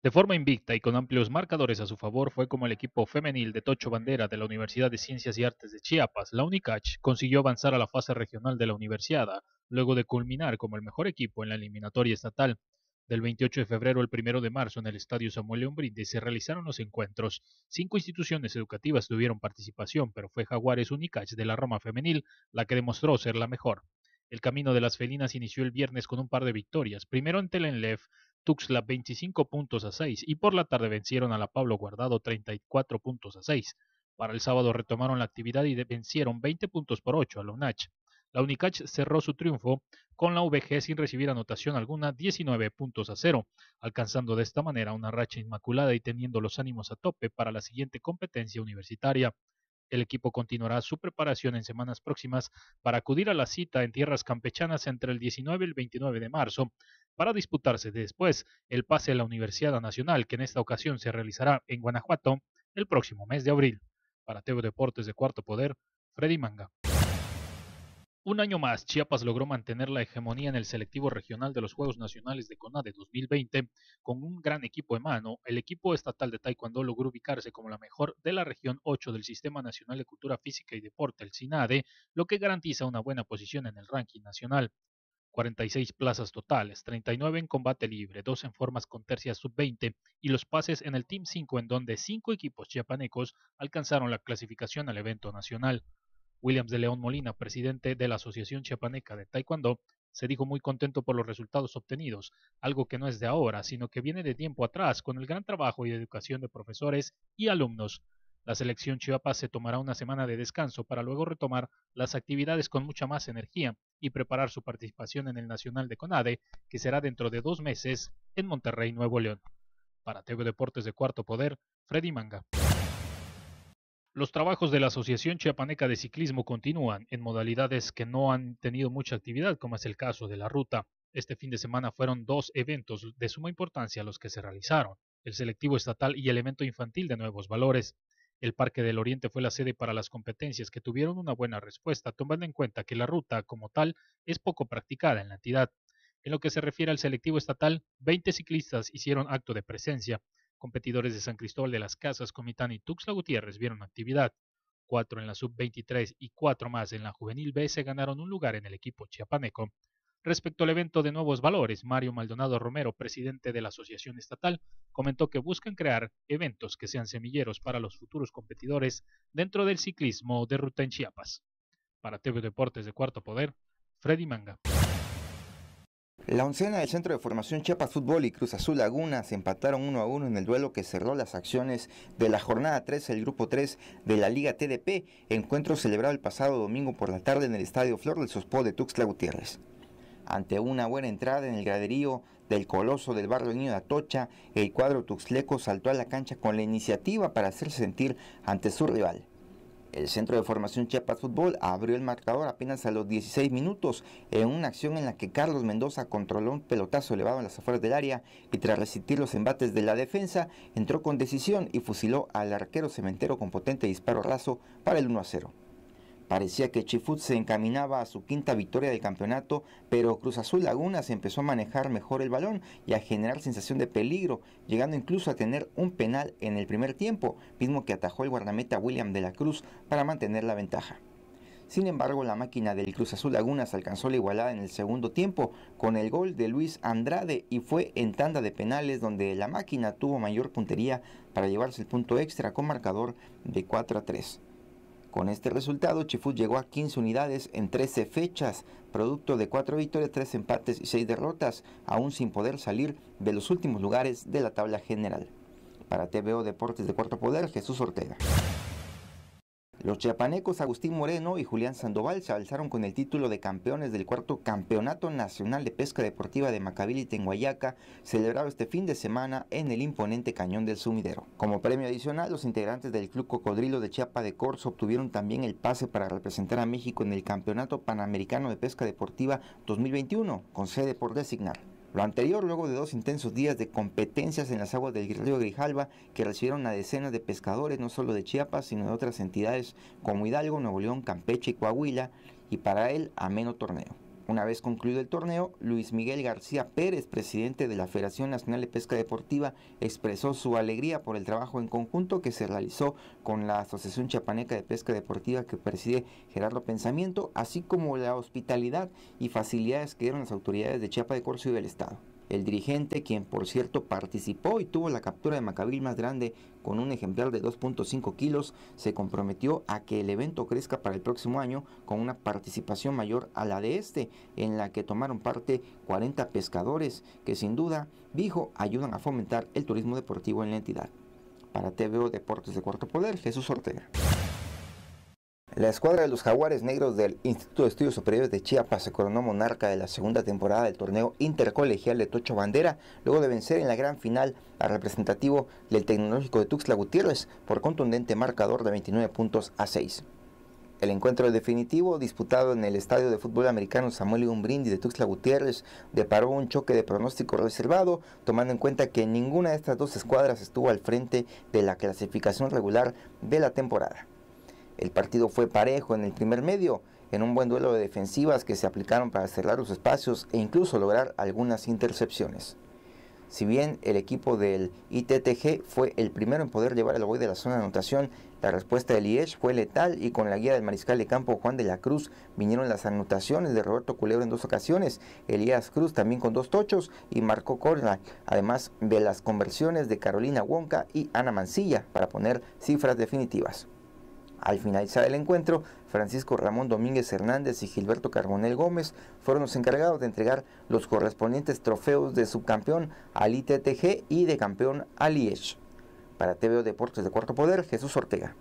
De forma invicta y con amplios marcadores a su favor, fue como el equipo femenil de Tocho Bandera de la Universidad de Ciencias y Artes de Chiapas, la UNICACH, consiguió avanzar a la fase regional de la Universiada, luego de culminar como el mejor equipo en la eliminatoria estatal. Del 28 de febrero al 1 de marzo en el Estadio Samuel León Brindis se realizaron los encuentros. Cinco instituciones educativas tuvieron participación, pero fue Jaguares Unicach de la Roma Femenil la que demostró ser la mejor. El camino de las felinas inició el viernes con un par de victorias, primero en Telenlev Tuxtla 25 puntos a 6 y por la tarde vencieron a la Pablo Guardado 34 puntos a 6. Para el sábado retomaron la actividad y vencieron 20 puntos por 8 a la UNACH. La UNICACH cerró su triunfo con la VG sin recibir anotación alguna 19 puntos a 0, alcanzando de esta manera una racha inmaculada y teniendo los ánimos a tope para la siguiente competencia universitaria. El equipo continuará su preparación en semanas próximas para acudir a la cita en tierras campechanas entre el 19 y el 29 de marzo, para disputarse después el pase a la Universidad Nacional, que en esta ocasión se realizará en Guanajuato el próximo mes de abril. Para Teo Deportes de Cuarto Poder, Freddy Manga. Un año más, Chiapas logró mantener la hegemonía en el selectivo regional de los Juegos Nacionales de CONADE 2020 con un gran equipo de mano. El equipo estatal de Taekwondo logró ubicarse como la mejor de la región 8 del Sistema Nacional de Cultura Física y Deporte, el SINADE, lo que garantiza una buena posición en el ranking nacional. 46 plazas totales, 39 en combate libre, 2 en formas con tercias sub-20 y los pases en el Team 5 en donde 5 equipos chiapanecos alcanzaron la clasificación al evento nacional. Williams de León Molina, presidente de la Asociación Chiapaneca de Taekwondo, se dijo muy contento por los resultados obtenidos, algo que no es de ahora, sino que viene de tiempo atrás con el gran trabajo y educación de profesores y alumnos la selección Chiapas se tomará una semana de descanso para luego retomar las actividades con mucha más energía y preparar su participación en el Nacional de CONADE, que será dentro de dos meses en Monterrey, Nuevo León. Para TV Deportes de Cuarto Poder, Freddy Manga. Los trabajos de la Asociación Chiapaneca de Ciclismo continúan en modalidades que no han tenido mucha actividad, como es el caso de la ruta. Este fin de semana fueron dos eventos de suma importancia los que se realizaron el selectivo estatal y el evento infantil de nuevos valores. El Parque del Oriente fue la sede para las competencias que tuvieron una buena respuesta, tomando en cuenta que la ruta como tal es poco practicada en la entidad. En lo que se refiere al selectivo estatal, 20 ciclistas hicieron acto de presencia. Competidores de San Cristóbal de las Casas, Comitán y Tuxtla Gutiérrez vieron actividad. Cuatro en la sub-23 y cuatro más en la juvenil B se ganaron un lugar en el equipo chiapaneco. Respecto al evento de nuevos valores, Mario Maldonado Romero, presidente de la Asociación Estatal, comentó que buscan crear eventos que sean semilleros para los futuros competidores dentro del ciclismo de ruta en Chiapas. Para TV Deportes de Cuarto Poder, Freddy Manga. La oncena del Centro de Formación Chiapas Fútbol y Cruz Azul Laguna se empataron uno a uno en el duelo que cerró las acciones de la jornada 3 del grupo 3 de la Liga TDP, encuentro celebrado el pasado domingo por la tarde en el Estadio Flor del Sospo de Tuxtla Gutiérrez ante una buena entrada en el graderío del Coloso del barrio Niño de Atocha, el cuadro tuxleco saltó a la cancha con la iniciativa para hacerse sentir ante su rival. El centro de formación Chiapas Fútbol abrió el marcador apenas a los 16 minutos en una acción en la que Carlos Mendoza controló un pelotazo elevado en las afueras del área y tras resistir los embates de la defensa entró con decisión y fusiló al arquero cementero con potente disparo raso para el 1 a 0. Parecía que Chifut se encaminaba a su quinta victoria del campeonato, pero Cruz Azul Lagunas empezó a manejar mejor el balón y a generar sensación de peligro, llegando incluso a tener un penal en el primer tiempo, mismo que atajó el guardameta William de la Cruz para mantener la ventaja. Sin embargo, la máquina del Cruz Azul Lagunas alcanzó la igualada en el segundo tiempo con el gol de Luis Andrade y fue en tanda de penales donde la máquina tuvo mayor puntería para llevarse el punto extra con marcador de 4 a 3. Con este resultado, Chifut llegó a 15 unidades en 13 fechas, producto de 4 victorias, 3 empates y 6 derrotas, aún sin poder salir de los últimos lugares de la tabla general. Para TVO Deportes de Cuarto Poder, Jesús Ortega. Los chiapanecos Agustín Moreno y Julián Sandoval se alzaron con el título de campeones del cuarto Campeonato Nacional de Pesca Deportiva de Macabili en Guayaca, celebrado este fin de semana en el imponente Cañón del Sumidero. Como premio adicional, los integrantes del Club Cocodrilo de Chiapa de Corzo obtuvieron también el pase para representar a México en el Campeonato Panamericano de Pesca Deportiva 2021, con sede por designar. Lo anterior luego de dos intensos días de competencias en las aguas del río Grijalva que recibieron a decenas de pescadores no solo de Chiapas sino de otras entidades como Hidalgo, Nuevo León, Campeche y Coahuila y para él, ameno torneo. Una vez concluido el torneo, Luis Miguel García Pérez, presidente de la Federación Nacional de Pesca Deportiva, expresó su alegría por el trabajo en conjunto que se realizó con la Asociación Chapaneca de Pesca Deportiva que preside Gerardo Pensamiento, así como la hospitalidad y facilidades que dieron las autoridades de Chiapa de Corcio y del Estado. El dirigente, quien por cierto participó y tuvo la captura de macabril más grande con un ejemplar de 2.5 kilos, se comprometió a que el evento crezca para el próximo año con una participación mayor a la de este, en la que tomaron parte 40 pescadores que sin duda, dijo, ayudan a fomentar el turismo deportivo en la entidad. Para TVO Deportes de Cuarto Poder, Jesús Ortega. La escuadra de los Jaguares Negros del Instituto de Estudios Superiores de Chiapas se coronó monarca de la segunda temporada del torneo intercolegial de Tocho Bandera, luego de vencer en la gran final al representativo del Tecnológico de Tuxtla Gutiérrez por contundente marcador de 29 puntos a 6. El encuentro definitivo, disputado en el Estadio de Fútbol Americano Samuel Umbrindi de Tuxtla Gutiérrez, deparó un choque de pronóstico reservado, tomando en cuenta que ninguna de estas dos escuadras estuvo al frente de la clasificación regular de la temporada. El partido fue parejo en el primer medio, en un buen duelo de defensivas que se aplicaron para cerrar los espacios e incluso lograr algunas intercepciones. Si bien el equipo del ITTG fue el primero en poder llevar el boy de la zona de anotación, la respuesta del IES fue letal y con la guía del mariscal de campo Juan de la Cruz vinieron las anotaciones de Roberto Culebro en dos ocasiones, Elías Cruz también con dos tochos y Marco Corla, además de las conversiones de Carolina Wonka y Ana Mancilla para poner cifras definitivas. Al finalizar el encuentro, Francisco Ramón Domínguez Hernández y Gilberto Carbonel Gómez fueron los encargados de entregar los correspondientes trofeos de subcampeón al ITTG y de campeón al IESH. Para TVO Deportes de Cuarto Poder, Jesús Ortega.